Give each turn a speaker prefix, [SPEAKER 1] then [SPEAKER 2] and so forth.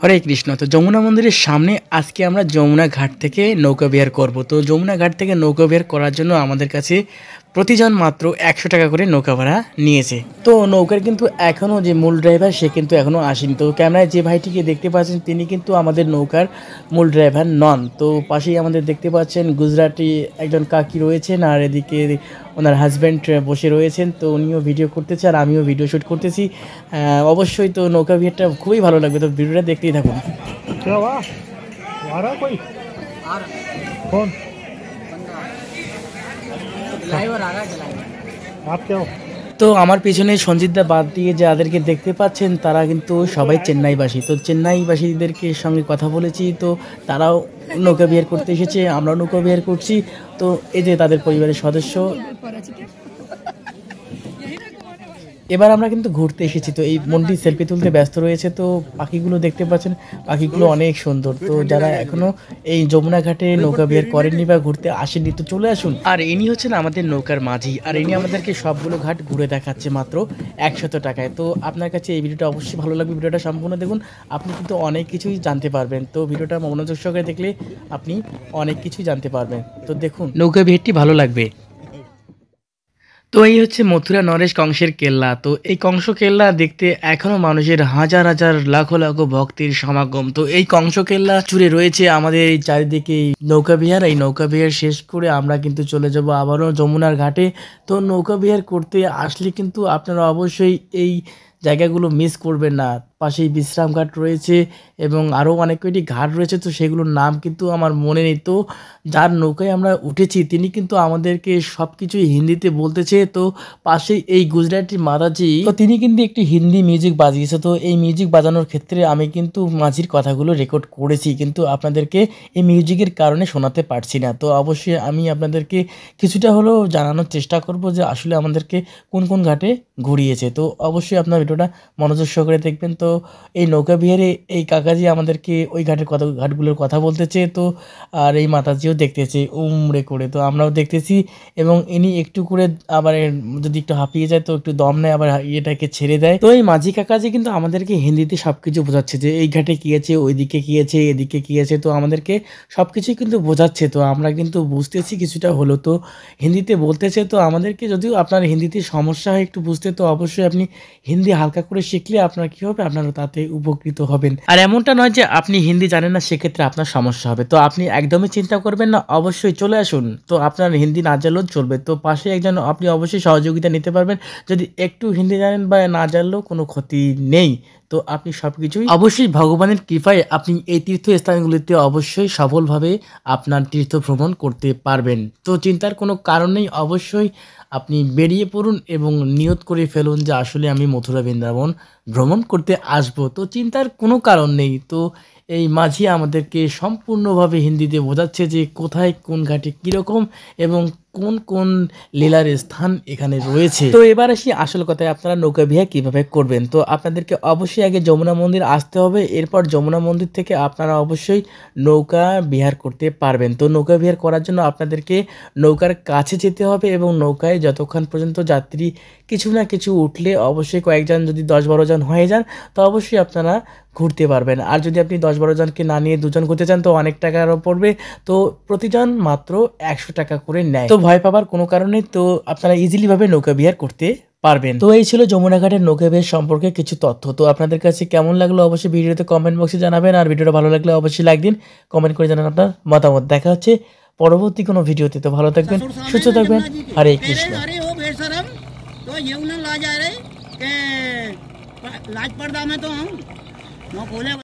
[SPEAKER 1] হরে কৃষ্ণ তো যমুনা মন্দিরের সামনে আজকে আমরা যমুনা ঘাট থেকে নৌকা বিহার করবো তো যমুনা ঘাট থেকে নৌকা বিহার করার জন্য আমাদের কাছে প্রতিজন মাত্র একশো টাকা করে নৌকা ভাড়া নিয়েছে তো নৌকার কিন্তু এখনও যে মূল ড্রাইভার সে কিন্তু এখনও আসেনি তো ক্যামেরায় যে ভাইটিকে দেখতে পাচ্ছেন তিনি কিন্তু আমাদের নৌকার মূল ড্রাইভার নন তো পাশেই আমাদের দেখতে পাচ্ছেন গুজরাটি একজন কাকি রয়েছেন আর এদিকে ওনার হাজব্যান্ড বসে রয়েছেন তো উনিও ভিডিও করতেছে আর আমিও ভিডিও শ্যুট করতেছি অবশ্যই তো নৌকা ভিড়টা খুবই ভালো লাগবে তো ভিডিওটা দেখতেই থাকুন তো আমার পিছনে দা বাদ দিয়ে যাদেরকে দেখতে পাচ্ছেন তারা কিন্তু সবাই চেন্নাইবাসী তো চেন্নাইবাসীদেরকে সঙ্গে কথা বলেছি তো তারাও নৌকা বিহার করতে এসেছে আমরাও নৌকা বিহার করছি তো এই যে তাদের পরিবারের সদস্য এবার আমরা কিন্তু ঘুরতে এসেছি তো এই মন্দির সেলফি তুলতে ব্যস্ত রয়েছে তো পাখিগুলো দেখতে পাচ্ছেন পাখিগুলো অনেক সুন্দর তো যারা এখনো এই যমুনা ঘাটে নৌকা বিয়ের করেননি বা ঘুরতে আসেননি তো চলে আসুন আর ইনি হচ্ছেন আমাদের নৌকার মাঝি আর ইনি আমাদেরকে সবগুলো ঘাট ঘুরে দেখাচ্ছে মাত্র একশত টাকায় তো আপনার কাছে এই ভিডিওটা অবশ্যই ভালো লাগবে ভিডিওটা সম্পূর্ণ দেখুন আপনি কিন্তু অনেক কিছুই জানতে পারবেন তো ভিডিওটা মনোযোগ সহকারে দেখলে আপনি অনেক কিছুই জানতে পারবেন তো দেখুন নৌকা বিহারটি ভালো লাগবে তো এই হচ্ছে মথুরা নরেশ কংসের কেল্লা তো এই কংস কেল্লা দেখতে এখনো মানুষের হাজার হাজার লাখো লাখো ভক্তির সমাগম তো এই কংস কেল্লা জুড়ে রয়েছে আমাদের এই চারিদিকে নৌকা বিহার এই নৌকা বিহার শেষ করে আমরা কিন্তু চলে যাব আবারও যমুনার ঘাটে তো নৌকা বিহার করতে আসলে কিন্তু আপনারা অবশ্যই এই জায়গাগুলো মিস করবেন না পাশেই বিশ্রাম ঘাট রয়েছে এবং আরও অনেক কয়টি ঘাট রয়েছে তো সেগুলোর নাম কিন্তু আমার মনে নেই তো যার নৌকায় আমরা উঠেছি তিনি কিন্তু আমাদেরকে সব কিছুই হিন্দিতে বলতেছে তো পাশেই এই গুজরাটি মাতাজি তো তিনি কিন্তু একটি হিন্দি মিউজিক বাজিয়েছে তো এই মিউজিক বাজানোর ক্ষেত্রে আমি কিন্তু মাঝির কথাগুলো রেকর্ড করেছি কিন্তু আপনাদেরকে এই মিউজিকের কারণে শোনাতে পারছি না তো অবশ্যই আমি আপনাদেরকে কিছুটা হলেও জানানোর চেষ্টা করব যে আসলে আমাদেরকে কোন কোন ঘাটে ঘুরিয়েছে তো অবশ্যই আপনার ভিডিওটা মনোযোগ সহকারে দেখবেন তো এই নৌকা বিহারে এই কাকাজি আমাদেরকে ওই ঘাটের কথা ঘাটগুলোর কথা বলতেছে তো আর এই মাতাজিও দেখতেছে উমড়ে করে তো আমরাও দেখতেছি এবং ইনি একটু করে আবার যদি একটু হাঁপিয়ে যায় তো একটু দম নেয় আবার এটাকে ছেড়ে দেয় তো এই মাঝি কাকাজি কিন্তু আমাদেরকে হিন্দিতে সব কিছু বোঝাচ্ছে যে এই ঘাটে কী আছে ওইদিকে কী আছে এদিকে কী আছে তো আমাদেরকে সব কিছুই কিন্তু বোঝাচ্ছে তো আমরা কিন্তু বুঝতেছি কিছুটা হলো তো হিন্দিতে বলতেছে তো আমাদেরকে যদিও আপনার হিন্দিতে সমস্যা হয় একটু বুঝতে তো অবশ্যই আপনি হিন্দি হালকা করে শিখলে আপনার কি হবে আপনারা তাতে উপকৃত হবেন আর এমনটা নয় যে আপনি হিন্দি জানেন না সেক্ষেত্রে আপনার সমস্যা হবে তো আপনি একদমই চিন্তা করবেন না অবশ্যই চলে আসুন তো আপনার হিন্দি না জানলেও চলবে তো পাশে একজন আপনি অবশ্যই সহযোগিতা নিতে পারবেন যদি একটু হিন্দি জানেন বা না জানলেও কোনো ক্ষতি নেই তো আপনি সব কিছুই অবশ্যই ভগবানের কৃপায় আপনি এই তীর্থস্থানগুলিতে অবশ্যই সফলভাবে আপনার তীর্থ ভ্রমণ করতে পারবেন তো চিন্তার কোনো কারণ নেই অবশ্যই আপনি বেরিয়ে পড়ুন এবং নিয়ত করে ফেলুন যে আসলে আমি মথুরা বৃন্দাবন ভ্রমণ করতে আসব তো চিন্তার কোনো কারণ নেই তো এই মাঝি আমাদেরকে সম্পূর্ণভাবে হিন্দিতে বোঝাচ্ছে যে কোথায় কোন ঘাটে কীরকম এবং কোন কোন লীলার স্থান এখানে রয়েছে তো এবার আসি আসল কথায় আপনারা নৌকা বিহা কীভাবে করবেন তো আপনাদেরকে অবশ্যই আগে যমুনা মন্দির আসতে হবে এরপর যমুনা মন্দির থেকে আপনারা অবশ্যই নৌকা বিহার করতে পারবেন তো নৌকা বিহার করার জন্য আপনাদেরকে নৌকার কাছে যেতে হবে এবং নৌকায় যতক্ষণ পর্যন্ত যাত্রী কিছু না কিছু উঠলে অবশ্যই কয়েকজন যদি দশ বারো জন হয়ে যান তো অবশ্যই আপনারা ঘুরতে পারবেন আর যদি আপনি দশ বারো জনকে না নিয়ে দুজন ঘুরতে চান তো অনেক টাকারও পড়বে তো প্রতিজন মাত্র একশো টাকা করে নেয় তো ভয় পাবার কোনো কারণে তো আপনারা ইজিলিভাবে নৌকা বিহার করতে পারবেন তো এই ছিল যমুনাঘাটের নৌকা বিহার সম্পর্কে কিছু তথ্য তো আপনাদের কাছে কেমন লাগলো অবশ্যই ভিডিওতে কমেন্ট বক্সে জানাবেন আর ভিডিওটা ভালো লাগলে অবশ্যই লাইক দিন কমেন্ট করে জানান আপনার মতামত দেখা হচ্ছে পরবর্তী কোনো ভিডিওতে তো ভালো থাকবেন সুস্থ থাকবেন হরে কৃষ্ণ